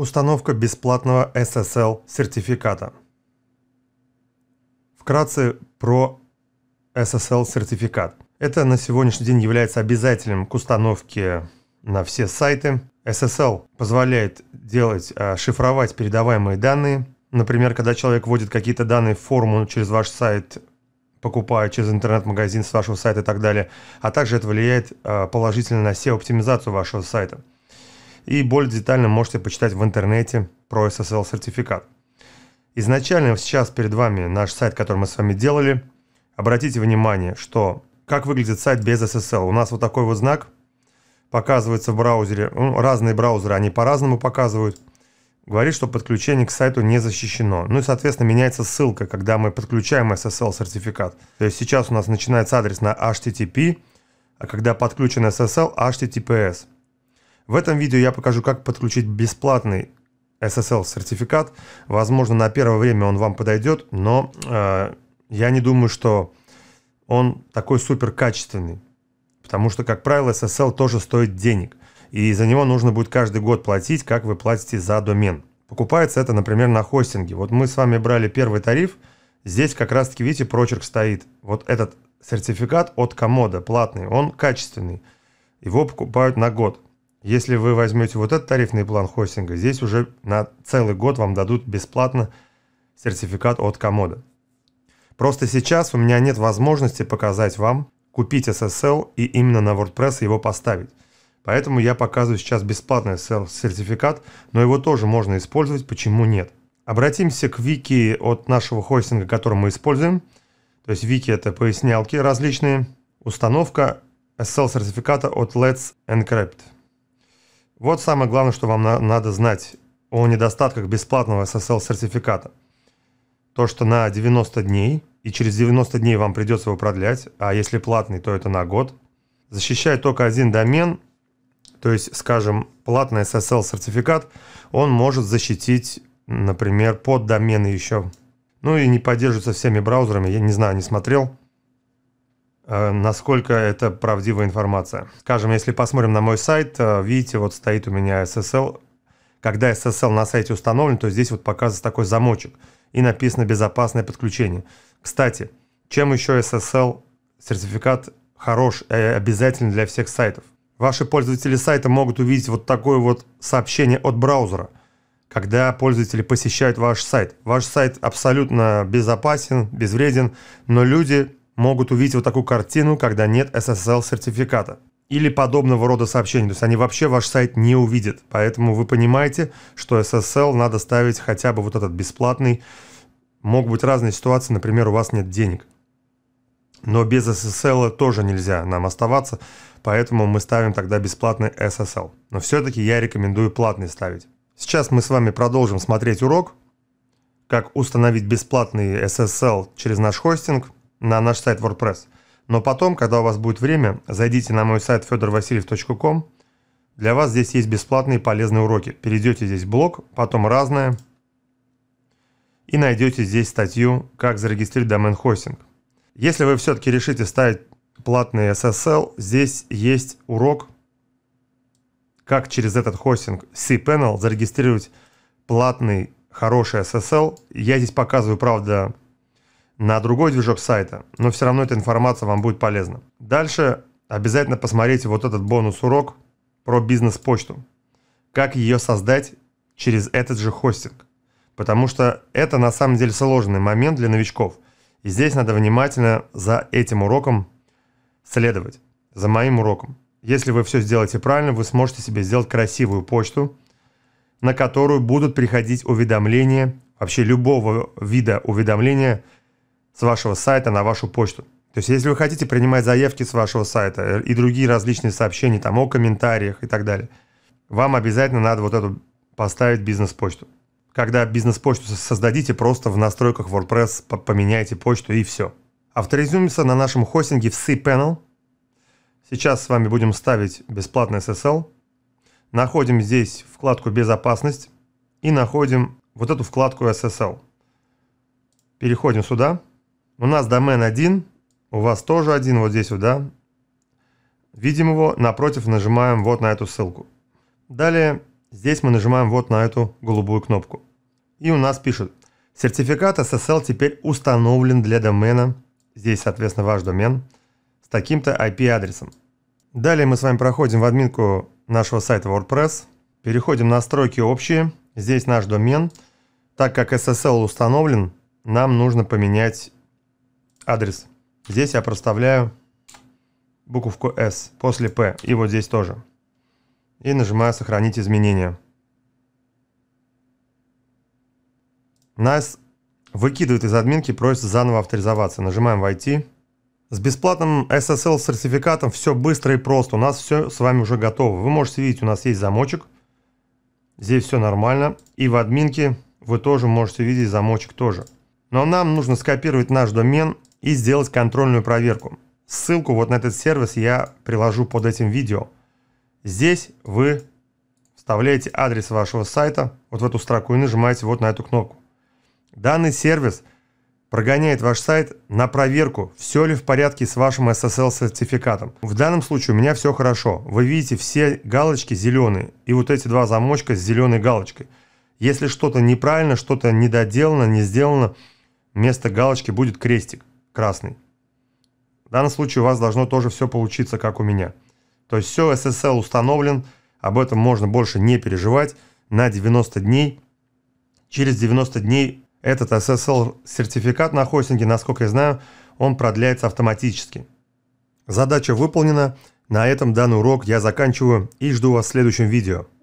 Установка бесплатного SSL сертификата. Вкратце про SSL сертификат. Это на сегодняшний день является обязательным к установке на все сайты. SSL позволяет делать, а, шифровать передаваемые данные. Например, когда человек вводит какие-то данные в форму через ваш сайт, покупая через интернет-магазин с вашего сайта и так далее. А также это влияет а, положительно на SEO-оптимизацию вашего сайта и более детально можете почитать в интернете про SSL-сертификат. Изначально сейчас перед вами наш сайт, который мы с вами делали. Обратите внимание, что как выглядит сайт без SSL. У нас вот такой вот знак показывается в браузере. Ну, разные браузеры, они по-разному показывают. Говорит, что подключение к сайту не защищено. Ну и, соответственно, меняется ссылка, когда мы подключаем SSL-сертификат. То есть сейчас у нас начинается адрес на HTTP, а когда подключен SSL, HTTPS. В этом видео я покажу, как подключить бесплатный SSL-сертификат. Возможно, на первое время он вам подойдет, но э, я не думаю, что он такой супер качественный. Потому что, как правило, SSL тоже стоит денег. И за него нужно будет каждый год платить, как вы платите за домен. Покупается это, например, на хостинге. Вот мы с вами брали первый тариф. Здесь как раз-таки, видите, прочерк стоит. Вот этот сертификат от комода платный, он качественный. Его покупают на год. Если вы возьмете вот этот тарифный план хостинга, здесь уже на целый год вам дадут бесплатно сертификат от комода. Просто сейчас у меня нет возможности показать вам, купить SSL и именно на WordPress его поставить. Поэтому я показываю сейчас бесплатный сертификат, но его тоже можно использовать, почему нет. Обратимся к вики от нашего хостинга, который мы используем. То есть вики это пояснялки различные. Установка SSL сертификата от Let's Encrypt. Вот самое главное, что вам на- надо знать о недостатках бесплатного SSL-сертификата. То, что на 90 дней, и через 90 дней вам придется его продлять, а если платный, то это на год. Защищает только один домен, то есть, скажем, платный SSL-сертификат, он может защитить, например, под домены еще. Ну и не поддерживается всеми браузерами, я не знаю, не смотрел – Э, насколько это правдивая информация. Скажем, если посмотрим на мой сайт, э, видите, вот стоит у меня SSL. Когда SSL на сайте установлен, то здесь вот показывается такой замочек и написано «Безопасное подключение». Кстати, чем еще SSL сертификат хорош и э, обязателен для всех сайтов? Ваши пользователи сайта могут увидеть вот такое вот сообщение от браузера – когда пользователи посещают ваш сайт. Ваш сайт абсолютно безопасен, безвреден, но люди могут увидеть вот такую картину, когда нет SSL-сертификата. Или подобного рода сообщений. То есть они вообще ваш сайт не увидят. Поэтому вы понимаете, что SSL надо ставить хотя бы вот этот бесплатный. Могут быть разные ситуации, например, у вас нет денег. Но без SSL тоже нельзя нам оставаться, поэтому мы ставим тогда бесплатный SSL. Но все-таки я рекомендую платный ставить. Сейчас мы с вами продолжим смотреть урок, как установить бесплатный SSL через наш хостинг – на наш сайт WordPress. Но потом, когда у вас будет время, зайдите на мой сайт fedorvasiliev.com. Для вас здесь есть бесплатные полезные уроки. Перейдете здесь блог, потом разное. И найдете здесь статью «Как зарегистрировать домен хостинг». Если вы все-таки решите ставить платный SSL, здесь есть урок как через этот хостинг cPanel зарегистрировать платный хороший SSL. Я здесь показываю, правда, на другой движок сайта, но все равно эта информация вам будет полезна. Дальше обязательно посмотрите вот этот бонус-урок про бизнес-почту. Как ее создать через этот же хостинг. Потому что это на самом деле сложный момент для новичков. И здесь надо внимательно за этим уроком следовать, за моим уроком. Если вы все сделаете правильно, вы сможете себе сделать красивую почту, на которую будут приходить уведомления, вообще любого вида уведомления – с вашего сайта на вашу почту. То есть, если вы хотите принимать заявки с вашего сайта э, и другие различные сообщения там о комментариях и так далее, вам обязательно надо вот эту поставить бизнес-почту. Когда бизнес-почту создадите, просто в настройках WordPress поменяйте почту и все. Авторизуемся на нашем хостинге в cPanel. Сейчас с вами будем ставить бесплатный SSL. Находим здесь вкладку «Безопасность» и находим вот эту вкладку SSL. Переходим сюда. У нас домен один, у вас тоже один, вот здесь вот, да? Видим его, напротив нажимаем вот на эту ссылку. Далее здесь мы нажимаем вот на эту голубую кнопку. И у нас пишет, сертификат SSL теперь установлен для домена, здесь, соответственно, ваш домен, с таким-то IP-адресом. Далее мы с вами проходим в админку нашего сайта WordPress, переходим в настройки общие, здесь наш домен. Так как SSL установлен, нам нужно поменять адрес. Здесь я проставляю буковку S после P и вот здесь тоже. И нажимаю «Сохранить изменения». Нас выкидывает из админки, просит заново авторизоваться. Нажимаем «Войти». С бесплатным SSL-сертификатом все быстро и просто. У нас все с вами уже готово. Вы можете видеть, у нас есть замочек. Здесь все нормально. И в админке вы тоже можете видеть замочек тоже. Но нам нужно скопировать наш домен и сделать контрольную проверку. Ссылку вот на этот сервис я приложу под этим видео. Здесь вы вставляете адрес вашего сайта вот в эту строку и нажимаете вот на эту кнопку. Данный сервис прогоняет ваш сайт на проверку, все ли в порядке с вашим SSL-сертификатом. В данном случае у меня все хорошо. Вы видите все галочки зеленые и вот эти два замочка с зеленой галочкой. Если что-то неправильно, что-то недоделано, не сделано, вместо галочки будет крестик красный. В данном случае у вас должно тоже все получиться, как у меня. То есть все, SSL установлен, об этом можно больше не переживать, на 90 дней. Через 90 дней этот SSL-сертификат на хостинге, насколько я знаю, он продляется автоматически. Задача выполнена. На этом данный урок я заканчиваю и жду вас в следующем видео.